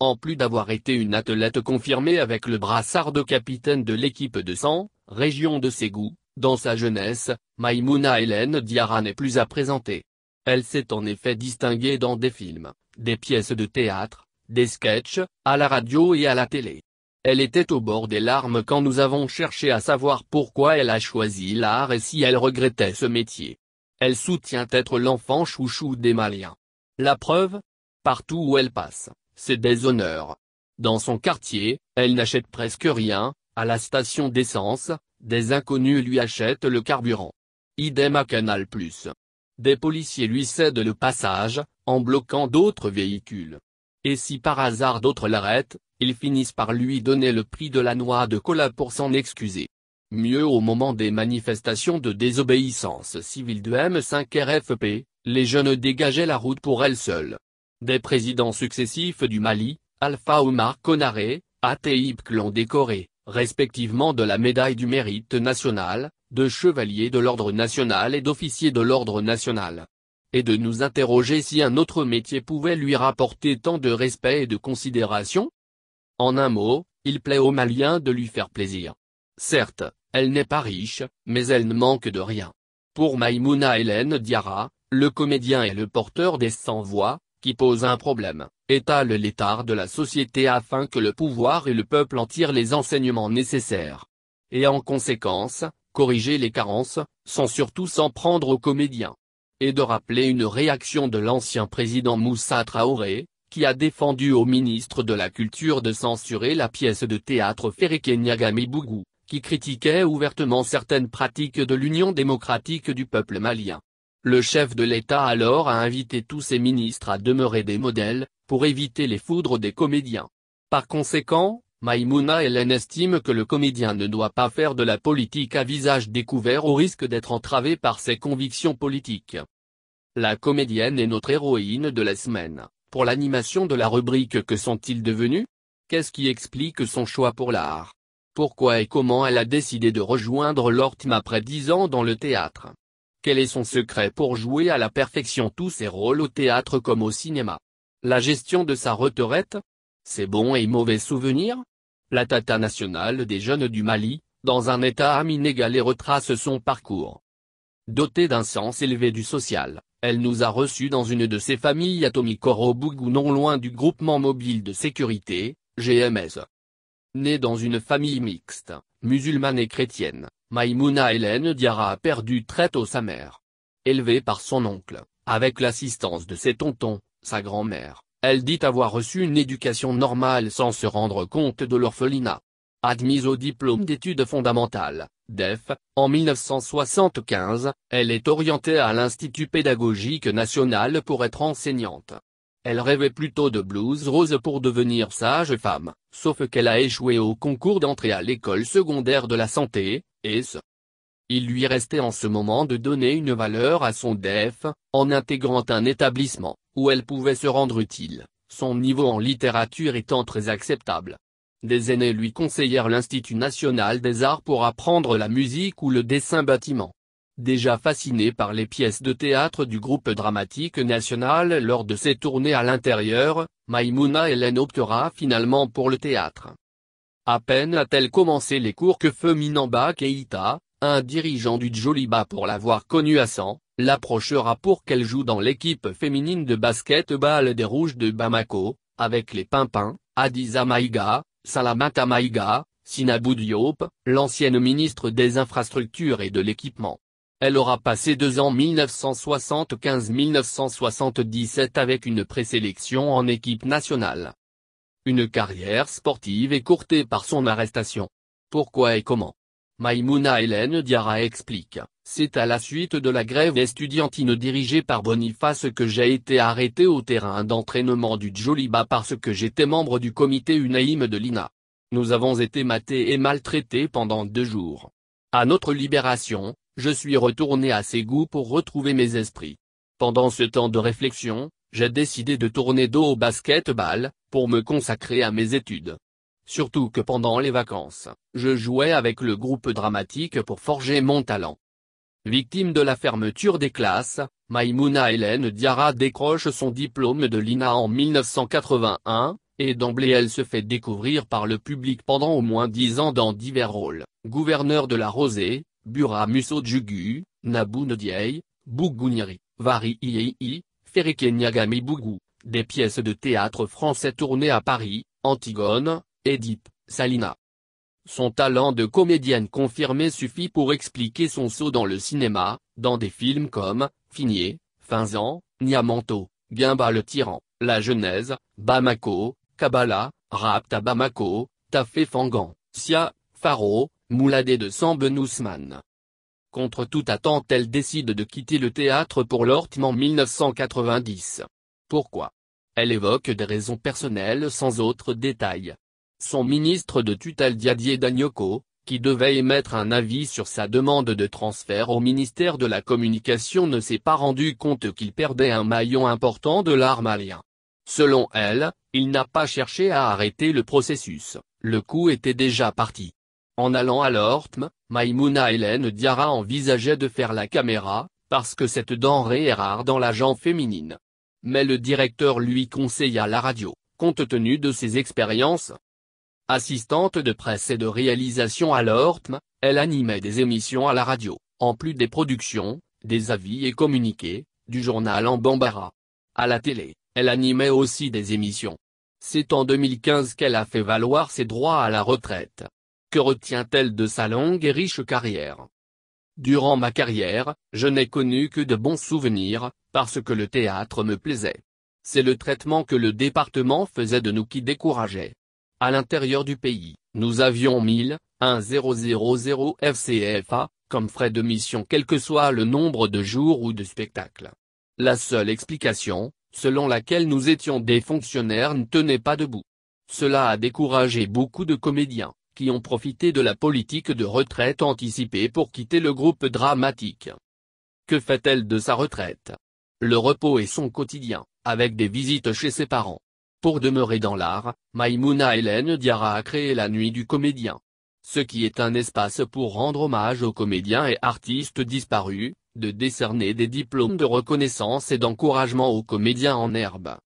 En plus d'avoir été une athlète confirmée avec le brassard de capitaine de l'équipe de sang, région de Ségou, dans sa jeunesse, Maïmouna Hélène Diara n'est plus à présenter. Elle s'est en effet distinguée dans des films, des pièces de théâtre, des sketchs, à la radio et à la télé. Elle était au bord des larmes quand nous avons cherché à savoir pourquoi elle a choisi l'art et si elle regrettait ce métier. Elle soutient être l'enfant chouchou des Maliens. La preuve Partout où elle passe, des déshonneur. Dans son quartier, elle n'achète presque rien, à la station d'essence, des inconnus lui achètent le carburant. Idem à Canal+. Des policiers lui cèdent le passage, en bloquant d'autres véhicules. Et si par hasard d'autres l'arrêtent, ils finissent par lui donner le prix de la noix de cola pour s'en excuser. Mieux au moment des manifestations de désobéissance civile de M5RFP, les jeunes dégageaient la route pour elles seules. Des présidents successifs du Mali, Alpha Omar Konaré, Ateib l'ont décoré, respectivement de la médaille du mérite national, de chevalier de l'ordre national et d'officier de l'ordre national. Et de nous interroger si un autre métier pouvait lui rapporter tant de respect et de considération En un mot, il plaît aux Maliens de lui faire plaisir. Certes, elle n'est pas riche, mais elle ne manque de rien. Pour Maïmouna Hélène Diara, le comédien et le porteur des 100 voix, qui pose un problème, étale l'état de la société afin que le pouvoir et le peuple en tirent les enseignements nécessaires. Et en conséquence, corriger les carences, sans surtout s'en prendre aux comédiens. Et de rappeler une réaction de l'ancien président Moussa Traoré, qui a défendu au ministre de la Culture de censurer la pièce de théâtre Ferike Nyagami Bougou, qui critiquait ouvertement certaines pratiques de l'Union démocratique du peuple malien. Le chef de l'État alors a invité tous ses ministres à demeurer des modèles, pour éviter les foudres des comédiens. Par conséquent, Maimouna Hélène estime que le comédien ne doit pas faire de la politique à visage découvert au risque d'être entravé par ses convictions politiques. La comédienne est notre héroïne de la semaine, pour l'animation de la rubrique Que sont-ils devenus Qu'est-ce qui explique son choix pour l'art Pourquoi et comment elle a décidé de rejoindre l'Orthme après dix ans dans le théâtre quel est son secret pour jouer à la perfection tous ses rôles au théâtre comme au cinéma La gestion de sa retorette Ses bons et mauvais souvenirs La Tata nationale des jeunes du Mali, dans un état et retrace son parcours. Dotée d'un sens élevé du social, elle nous a reçus dans une de ses familles atomiques au Bougou non loin du groupement mobile de sécurité, GMS. Née dans une famille mixte, musulmane et chrétienne, Maïmouna Hélène Diara a perdu très tôt sa mère. Élevée par son oncle, avec l'assistance de ses tontons, sa grand-mère, elle dit avoir reçu une éducation normale sans se rendre compte de l'orphelinat. Admise au diplôme d'études fondamentales, DEF, en 1975, elle est orientée à l'Institut pédagogique national pour être enseignante. Elle rêvait plutôt de blues rose pour devenir sage femme, sauf qu'elle a échoué au concours d'entrée à l'école secondaire de la santé, il lui restait en ce moment de donner une valeur à son DEF, en intégrant un établissement, où elle pouvait se rendre utile, son niveau en littérature étant très acceptable. Des aînés lui conseillèrent l'Institut national des arts pour apprendre la musique ou le dessin bâtiment. Déjà fasciné par les pièces de théâtre du groupe dramatique national lors de ses tournées à l'intérieur, Maimouna Hélène optera finalement pour le théâtre. À peine a-t-elle commencé les cours que Feminamba Keita, un dirigeant du Joliba pour l'avoir connue à 100, l'approchera pour qu'elle joue dans l'équipe féminine de basket-ball des Rouges de Bamako, avec les Pimpins, Adiza Maïga, Salamata Maïga, Sinabou Diop, l'ancienne ministre des Infrastructures et de l'Équipement. Elle aura passé deux ans 1975-1977 avec une présélection en équipe nationale. Une carrière sportive est courtée par son arrestation. Pourquoi et comment Maïmouna Hélène Diara explique, c'est à la suite de la grève estudiantine dirigée par Boniface que j'ai été arrêté au terrain d'entraînement du Djoliba parce que j'étais membre du comité Unaïm de l'INA. Nous avons été matés et maltraités pendant deux jours. À notre libération, je suis retourné à Ségou pour retrouver mes esprits. Pendant ce temps de réflexion, j'ai décidé de tourner dos au basket-ball, pour me consacrer à mes études. Surtout que pendant les vacances, je jouais avec le groupe dramatique pour forger mon talent. Victime de la fermeture des classes, Maïmouna Hélène Diara décroche son diplôme de l'INA en 1981, et d'emblée elle se fait découvrir par le public pendant au moins dix ans dans divers rôles, gouverneur de la Rosée, Bura Musso Djugu, Nabou Ndiaye, Vari Iei. Ferike Nyagami Bougou, des pièces de théâtre français tournées à Paris, Antigone, Édipe, Salina. Son talent de comédienne confirmée suffit pour expliquer son saut dans le cinéma, dans des films comme, Finier, Finzan, Niamanto, Gimba le tyran, La Genèse, Bamako, Kabbalah, Rapta Bamako, Tafé Fangan, Sia, Faro, Mouladé de Ousmane. Contre toute attente elle décide de quitter le théâtre pour en 1990. Pourquoi Elle évoque des raisons personnelles sans autre détail. Son ministre de tutelle Diadier Dagnoko, qui devait émettre un avis sur sa demande de transfert au ministère de la Communication ne s'est pas rendu compte qu'il perdait un maillon important de l'art malien. Selon elle, il n'a pas cherché à arrêter le processus, le coup était déjà parti. En allant à l'Ortm, Maïmouna Hélène Diara envisageait de faire la caméra, parce que cette denrée est rare dans la féminine. Mais le directeur lui conseilla la radio, compte tenu de ses expériences. Assistante de presse et de réalisation à l'Ortm, elle animait des émissions à la radio, en plus des productions, des avis et communiqués, du journal en Bambara. À la télé, elle animait aussi des émissions. C'est en 2015 qu'elle a fait valoir ses droits à la retraite. Que retient-elle de sa longue et riche carrière Durant ma carrière, je n'ai connu que de bons souvenirs, parce que le théâtre me plaisait. C'est le traitement que le département faisait de nous qui décourageait. À l'intérieur du pays, nous avions 1000, 1000 FCFA, comme frais de mission quel que soit le nombre de jours ou de spectacles. La seule explication, selon laquelle nous étions des fonctionnaires ne tenait pas debout. Cela a découragé beaucoup de comédiens, ont profité de la politique de retraite anticipée pour quitter le groupe dramatique. Que fait-elle de sa retraite Le repos est son quotidien, avec des visites chez ses parents. Pour demeurer dans l'art, Maïmouna Hélène Diarra a créé la nuit du comédien. Ce qui est un espace pour rendre hommage aux comédiens et artistes disparus, de décerner des diplômes de reconnaissance et d'encouragement aux comédiens en herbe.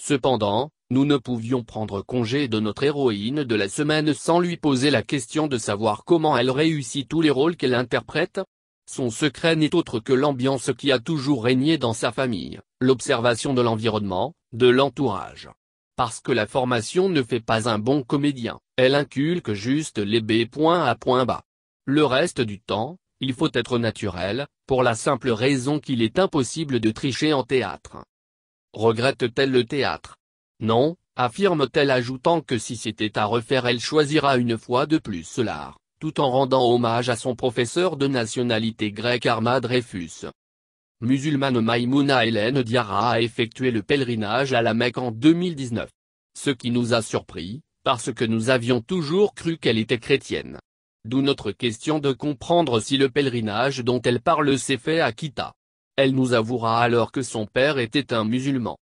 Cependant, nous ne pouvions prendre congé de notre héroïne de la semaine sans lui poser la question de savoir comment elle réussit tous les rôles qu'elle interprète. Son secret n'est autre que l'ambiance qui a toujours régné dans sa famille, l'observation de l'environnement, de l'entourage. Parce que la formation ne fait pas un bon comédien, elle inculque juste les B point à point bas. Le reste du temps, il faut être naturel, pour la simple raison qu'il est impossible de tricher en théâtre. Regrette-t-elle le théâtre non, affirme-t-elle ajoutant que si c'était à refaire elle choisira une fois de plus cela, tout en rendant hommage à son professeur de nationalité grecque Arma Dreyfus. Musulmane Maimouna Hélène Diara a effectué le pèlerinage à la Mecque en 2019. Ce qui nous a surpris, parce que nous avions toujours cru qu'elle était chrétienne. D'où notre question de comprendre si le pèlerinage dont elle parle s'est fait à Kita. Elle nous avouera alors que son père était un musulman.